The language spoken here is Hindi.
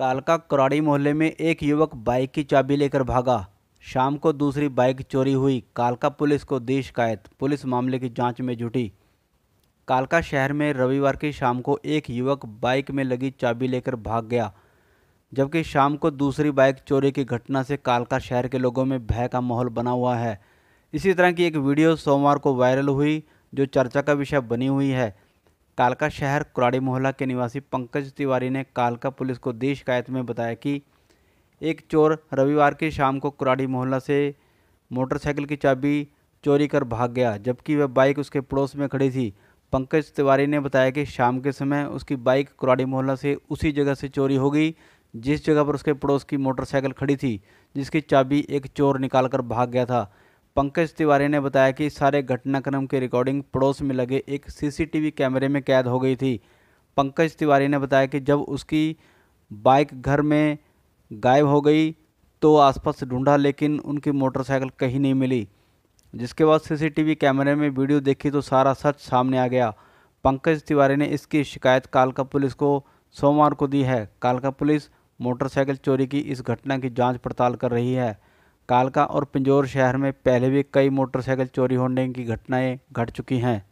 कालका कराड़ी मोहल्ले में एक युवक बाइक की चाबी लेकर भागा शाम को दूसरी बाइक चोरी हुई कालका पुलिस को दी शिकायत पुलिस मामले की जांच में जुटी कालका शहर में रविवार की शाम को एक युवक बाइक में लगी चाबी लेकर भाग गया जबकि शाम को दूसरी बाइक चोरी की घटना से कालका शहर के लोगों में भय का माहौल बना हुआ है इसी तरह की एक वीडियो सोमवार को वायरल हुई जो चर्चा का विषय बनी हुई है कालका शहर कुराड़ी मोहल्ला के निवासी पंकज तिवारी ने कालका पुलिस को दी शिकायत में बताया कि एक चोर रविवार की शाम को कुराड़ी मोहल्ला से मोटरसाइकिल की चाबी चोरी कर भाग गया जबकि वह बाइक उसके पड़ोस में खड़ी थी पंकज तिवारी ने बताया कि शाम के समय उसकी बाइक कुराड़ी मोहल्ला से उसी जगह से चोरी हो गई जिस जगह पर उसके पड़ोस की मोटरसाइकिल खड़ी थी जिसकी चाबी एक चोर निकाल कर भाग गया था पंकज तिवारी ने बताया कि सारे घटनाक्रम की रिकॉर्डिंग पड़ोस में लगे एक सीसीटीवी कैमरे में कैद हो गई थी पंकज तिवारी ने बताया कि जब उसकी बाइक घर में गायब हो गई तो आसपास ढूंढा लेकिन उनकी मोटरसाइकिल कहीं नहीं मिली जिसके बाद सीसीटीवी कैमरे में वीडियो देखी तो सारा सच सामने आ गया पंकज तिवारी ने इसकी शिकायत कालका पुलिस को सोमवार को दी है कालका पुलिस मोटरसाइकिल चोरी की इस घटना की जांच पड़ताल कर रही है कालका और पिंजौर शहर में पहले भी कई मोटरसाइकिल चोरी होने की घटनाएं घट चुकी हैं